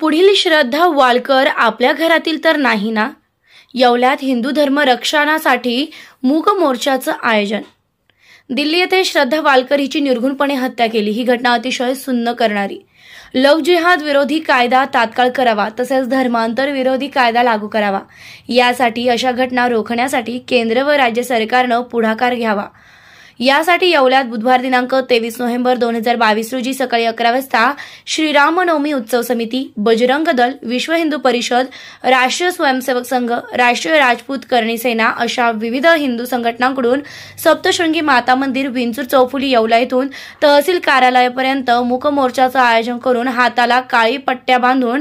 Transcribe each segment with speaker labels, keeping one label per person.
Speaker 1: पुढील श्रद्धा वाळकर आपल्या घरातील तर नाही ना येवल्यात हिंदू धर्म रक्षणासाठी मूक मोर्चाचं आयोजन दिल्ली येथे श्रद्धा वाळकर हिची निर्घुणपणे हत्या केली ही घटना अतिशय सुन्न करणारी लव जिहाद विरोधी कायदा तात्काळ करावा तसेच धर्मांतर विरोधी कायदा लागू करावा यासाठी अशा घटना रोखण्यासाठी केंद्र व राज्य सरकारनं पुढाकार घ्यावा यासाठी येवल्यात बुधवार दिनांक तेवीस नोव्हेंबर दोन हजार बावीस रोजी सकाळी अकरा वाजता श्रीरामनवमी उत्सव समिती बजरंग दल विश्व हिंदू परिषद राष्ट्रीय स्वयंसेवक संघ राष्ट्रीय राजपूत करणी सेना अशा विविध हिंदू संघटनांकडून सप्तशृंगी माता मंदिर विंचूर चौफुली येवला इथून तहसील कार्यालयापर्यंत मोर्चाचं आयोजन करून हाताला काळी पट्ट्या बांधून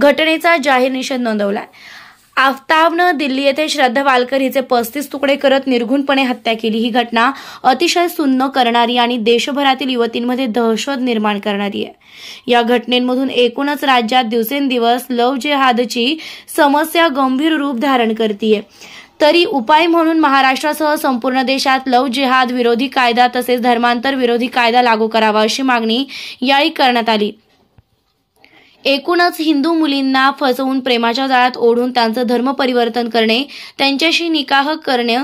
Speaker 1: घटनेचा जाहीर निषेध नोंदवला आफताबनं दिल्ली येथे श्रद्धा वालकर हिचे पस्तीस तुकडे करत निर्घुणपणे हत्या केली ही घटना अतिशय सुन्न करणारी आणि देशभरातील युवतींमध्ये दहशत निर्माण करणारी आहे या घटनेमधून एकूणच राज्यात दिवसेंदिवस लव जेहादची समस्या गंभीर रूप धारण करतीये तरी उपाय म्हणून महाराष्ट्रासह संपूर्ण देशात लव जेहाद विरोधी कायदा तसेच धर्मांतर विरोधी कायदा लागू करावा अशी मागणी यावेळी करण्यात आली एकूणच हिंदू मुलींना फसवून प्रेमाच्या जाळ्यात ओढून त्यांचं धर्म परिवर्तन करणे त्यांच्याशी निकाह करणे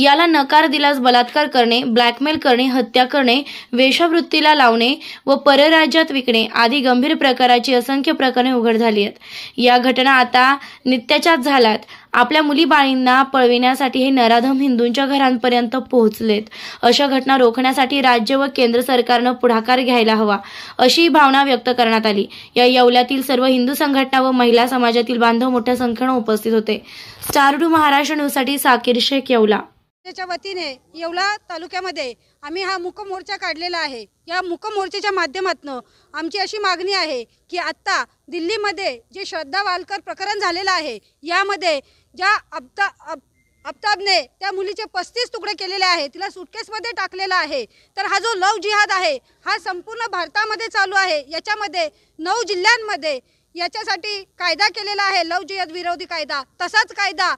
Speaker 1: याला नकार दिलास बलात्कार करणे ब्लॅकमेल करणे हत्या करणे वेशवृत्तीला लावणे व परराज्यात विकणे आदी गंभीर प्रकाराची असंख्य प्रकरणे उघड झाली आहेत या घटना आता नित्याच्याच झाल्यात आपल्या मुली बाळींना पळविण्यासाठी हे नराधम हिंदूंच्या घरांपर्यंत पोहोचलेत अशा घटना रोखण्यासाठी राज्य व केंद्र सरकारनं पुढाकार घ्यायला हवा अशी भावना व्यक्त करण्यात आली या यवल्यातील सर्व हिंदू संघटना व महिला समाजातील बांधव मोठ्या संख्येनं उपस्थित होते स्टारडू महाराष्ट्र न्यूजसाठी साकीर शेख येवला
Speaker 2: त्याच्या वतीने येवला तालुक्यामध्ये आम्ही हा मुक मोर्चा काढलेला आहे या मुक माध्यमातून आमची अशी मागणी आहे की आत्ता दिल्लीमध्ये जे श्रद्धा वालकर प्रकरण झालेलं आहे यामध्ये ज्या अब्ता अब अब्ताबने त्या मुलीचे पस्तीस तुकडे केलेले आहे तिला सुटकेसमध्ये टाकलेला आहे तर हा जो लव जिहाद आहे हा संपूर्ण भारतामध्ये चालू आहे याच्यामध्ये नऊ जिल्ह्यांमध्ये याच्यासाठी कायदा केलेला आहे लव जिहाद विरोधी कायदा तसाच कायदा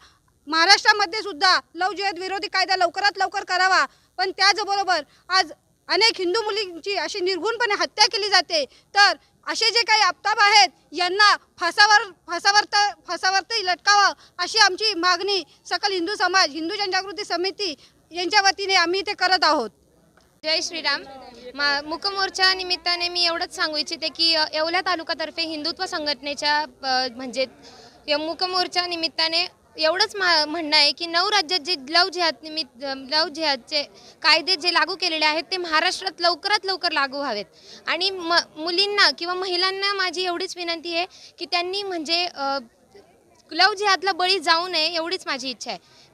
Speaker 2: महाराष्ट्रामध्ये सुद्धा लव विरोधी कायदा लवकरात लवकर करावा पण त्याचबरोबर आज अनेक हिंदू मुलींची अशी निर्गुणपणे हत्या केली जाते तर असे जे काही आपताप आहेत यांना फासावर फसावर फासावरती लटकावं अशी आमची मागणी सकल हिंदू समाज हिंदू जनजागृती समिती यांच्या वतीने आम्ही ते करत आहोत जय श्रीराम मा मुकमोर्चा निमित्ताने मी एवढंच सांगू इच्छिते की येवल्या
Speaker 3: तालुकातर्फे हिंदुत्व संघटनेच्या म्हणजे मुकमोर्चा निमित्ताने एवढंच मा म्हणणं आहे की नऊ राज्यात जे लव जिहाद निमित्त लव जिहादचे कायदे जे लागू केलेले आहेत ते महाराष्ट्रात लवकरात लवकर लागू व्हावेत आणि म मुलींना किंवा महिलांना माझी एवढीच विनंती आहे की त्यांनी म्हणजे लव जिहादला बळी जाऊ नये एवढीच माझी इच्छा आहे